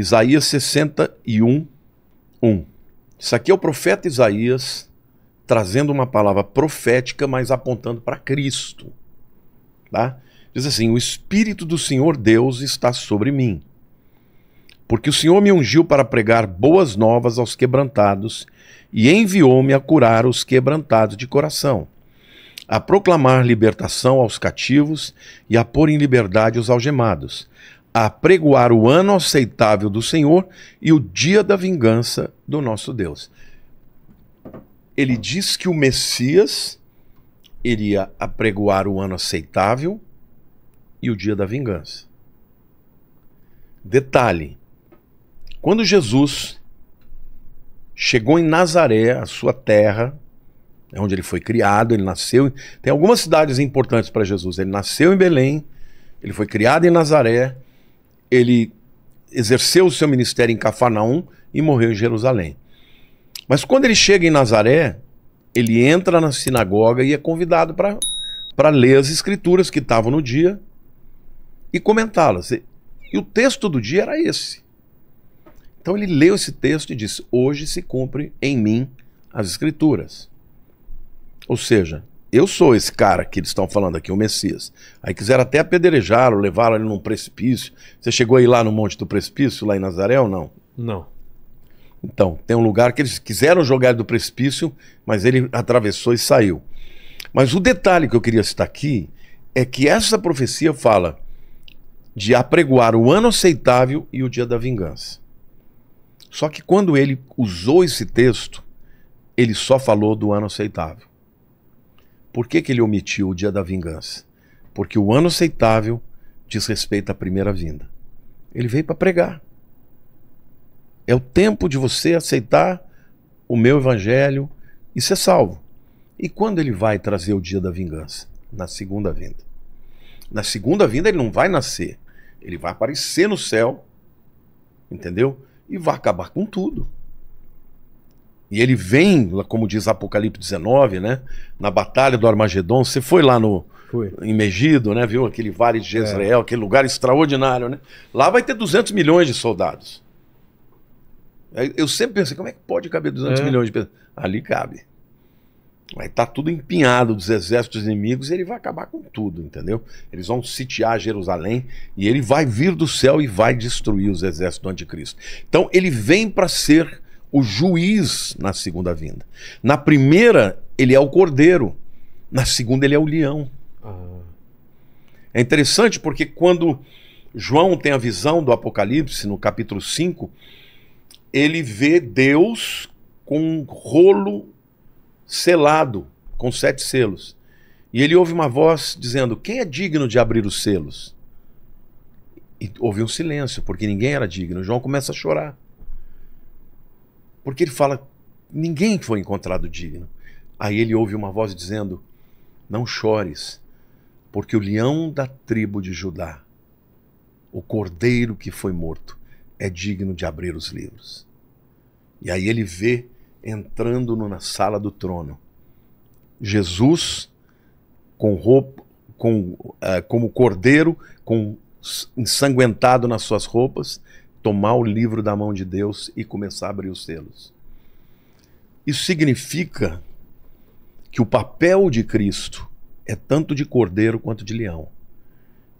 Isaías 61, 1. Isso aqui é o profeta Isaías trazendo uma palavra profética, mas apontando para Cristo. Tá? Diz assim: O Espírito do Senhor Deus está sobre mim, porque o Senhor me ungiu para pregar boas novas aos quebrantados e enviou-me a curar os quebrantados de coração, a proclamar libertação aos cativos e a pôr em liberdade os algemados, apregoar o ano aceitável do Senhor e o dia da vingança do nosso Deus. Ele diz que o Messias iria apregoar o ano aceitável e o dia da vingança. Detalhe: quando Jesus chegou em Nazaré, a sua terra, é onde ele foi criado, ele nasceu. Tem algumas cidades importantes para Jesus. Ele nasceu em Belém, ele foi criado em Nazaré, ele exerceu o seu ministério em Cafarnaum e morreu em Jerusalém. Mas quando ele chega em Nazaré, ele entra na sinagoga e é convidado para ler as escrituras que estavam no dia e comentá-las. E o texto do dia era esse. Então ele leu esse texto e disse: Hoje se cumpre em mim as escrituras. Ou seja, eu sou esse cara que eles estão falando aqui, o Messias. Aí quiseram até apedrejá-lo, levá-lo ali num precipício. Você chegou aí lá no Monte do Precipício, lá em Nazaré ou não? Não. Então, tem um lugar que eles quiseram jogar do precipício, mas ele atravessou e saiu. Mas o detalhe que eu queria citar aqui é que essa profecia fala de apregoar o ano aceitável e o dia da vingança. Só que quando ele usou esse texto, ele só falou do ano aceitável. Por que, que ele omitiu o dia da vingança? Porque o ano aceitável diz respeito à primeira vinda. Ele veio para pregar. É o tempo de você aceitar o meu evangelho e ser salvo. E quando ele vai trazer o dia da vingança? Na segunda vinda. Na segunda vinda ele não vai nascer. Ele vai aparecer no céu, entendeu? E vai acabar com tudo. E ele vem, como diz Apocalipse 19, né? Na Batalha do Armagedon. Você foi lá no, Fui. em Megido, né? Viu aquele vale de é. Jezreel, é. aquele lugar extraordinário, né? Lá vai ter 200 milhões de soldados. Eu sempre pensei, como é que pode caber 200 é. milhões de pessoas? Ali cabe. Vai estar tá tudo empinhado dos exércitos inimigos e ele vai acabar com tudo, entendeu? Eles vão sitiar Jerusalém e ele vai vir do céu e vai destruir os exércitos do anticristo. Então ele vem para ser o juiz na segunda vinda. Na primeira, ele é o cordeiro. Na segunda, ele é o leão. Ah. É interessante porque quando João tem a visão do Apocalipse, no capítulo 5, ele vê Deus com um rolo selado, com sete selos. E ele ouve uma voz dizendo: Quem é digno de abrir os selos? E houve um silêncio, porque ninguém era digno. João começa a chorar. Porque ele fala: ninguém foi encontrado digno. Aí ele ouve uma voz dizendo: Não chores, porque o leão da tribo de Judá, o cordeiro que foi morto, é digno de abrir os livros. E aí ele vê entrando na sala do trono Jesus com roupa, com, uh, como cordeiro, com ensanguentado nas suas roupas, tomar o livro da mão de Deus e começar a abrir os selos. Isso significa que o papel de Cristo é tanto de cordeiro quanto de leão.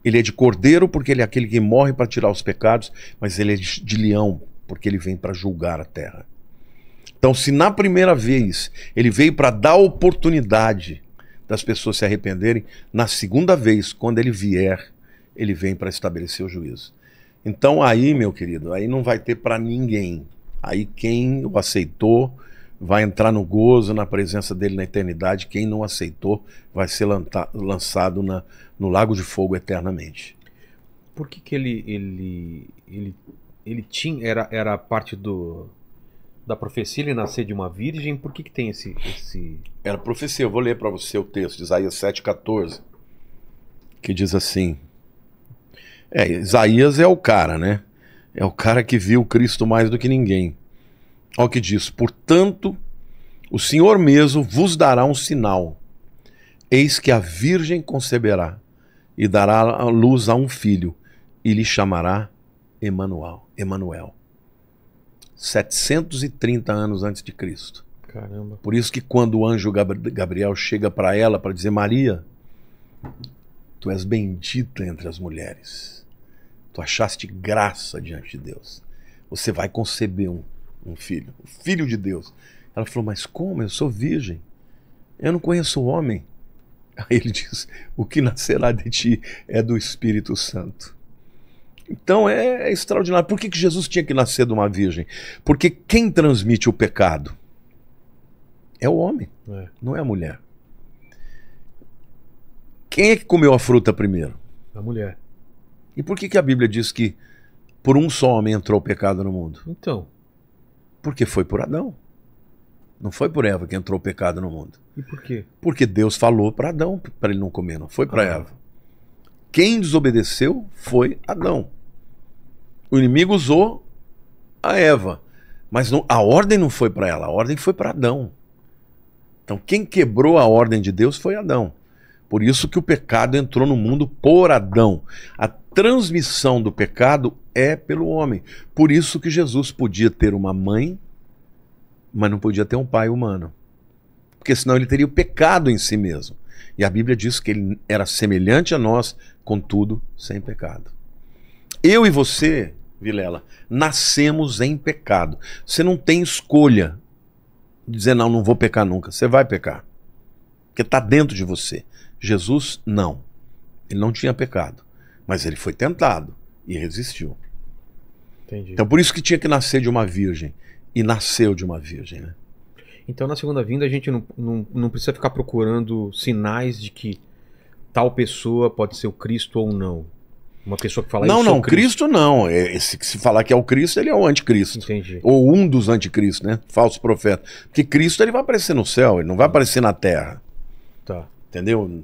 Ele é de cordeiro porque ele é aquele que morre para tirar os pecados, mas ele é de leão porque ele vem para julgar a terra. Então, se na primeira vez ele veio para dar oportunidade das pessoas se arrependerem, na segunda vez, quando ele vier, ele vem para estabelecer o juízo. Então aí, meu querido, aí não vai ter para ninguém. Aí quem o aceitou vai entrar no gozo, na presença dele na eternidade. Quem não aceitou vai ser lançado na, no lago de fogo eternamente. Por que, que ele, ele, ele, ele tinha era, era parte do da profecia ele nascer de uma virgem? Por que, que tem esse, esse. Era profecia, eu vou ler para você o texto de Isaías 7,14, que diz assim: é, Isaías é o cara, né? É o cara que viu Cristo mais do que ninguém. Olha o que diz: Portanto, o Senhor mesmo vos dará um sinal. Eis que a Virgem conceberá e dará a luz a um filho, e lhe chamará Emanuel. Emanuel. 730 anos antes de Cristo. Caramba. Por isso que quando o anjo Gabriel chega para ela para dizer Maria, Tu és bendita entre as mulheres. Tu achaste graça diante de Deus. Você vai conceber um, um filho, o filho de Deus. Ela falou: Mas como? Eu sou virgem. Eu não conheço o homem. Aí ele diz: O que nascerá de ti é do Espírito Santo. Então é, é extraordinário. Por que, que Jesus tinha que nascer de uma virgem? Porque quem transmite o pecado é o homem, é. não é a mulher. Quem é que comeu a fruta primeiro? A mulher. E por que, que a Bíblia diz que por um só homem entrou o pecado no mundo? Então. Porque foi por Adão. Não foi por Eva que entrou o pecado no mundo. E por quê? Porque Deus falou para Adão para ele não comer, não foi para ah. Eva. Quem desobedeceu foi Adão. O inimigo usou a Eva, mas não, a ordem não foi para ela, a ordem foi para Adão. Então quem quebrou a ordem de Deus foi Adão. Por isso que o pecado entrou no mundo por Adão. A transmissão do pecado é pelo homem. Por isso que Jesus podia ter uma mãe, mas não podia ter um pai humano. Porque senão ele teria o pecado em si mesmo. E a Bíblia diz que ele era semelhante a nós, contudo, sem pecado. Eu e você, Vilela, nascemos em pecado. Você não tem escolha de dizer, não, não vou pecar nunca. Você vai pecar. Porque está dentro de você. Jesus não. Ele não tinha pecado. Mas ele foi tentado e resistiu. Entendi. Então por isso que tinha que nascer de uma virgem. E nasceu de uma virgem, né? Então na segunda vinda a gente não, não, não precisa ficar procurando sinais de que tal pessoa pode ser o Cristo ou não. Uma pessoa que fala Não, não, Cristo. Cristo. não. É, se falar que é o Cristo, ele é o anticristo. Entendi. Ou um dos anticristos, né? Falso profeta. Porque Cristo ele vai aparecer no céu, ele não vai aparecer na terra. Tá. Entendeu?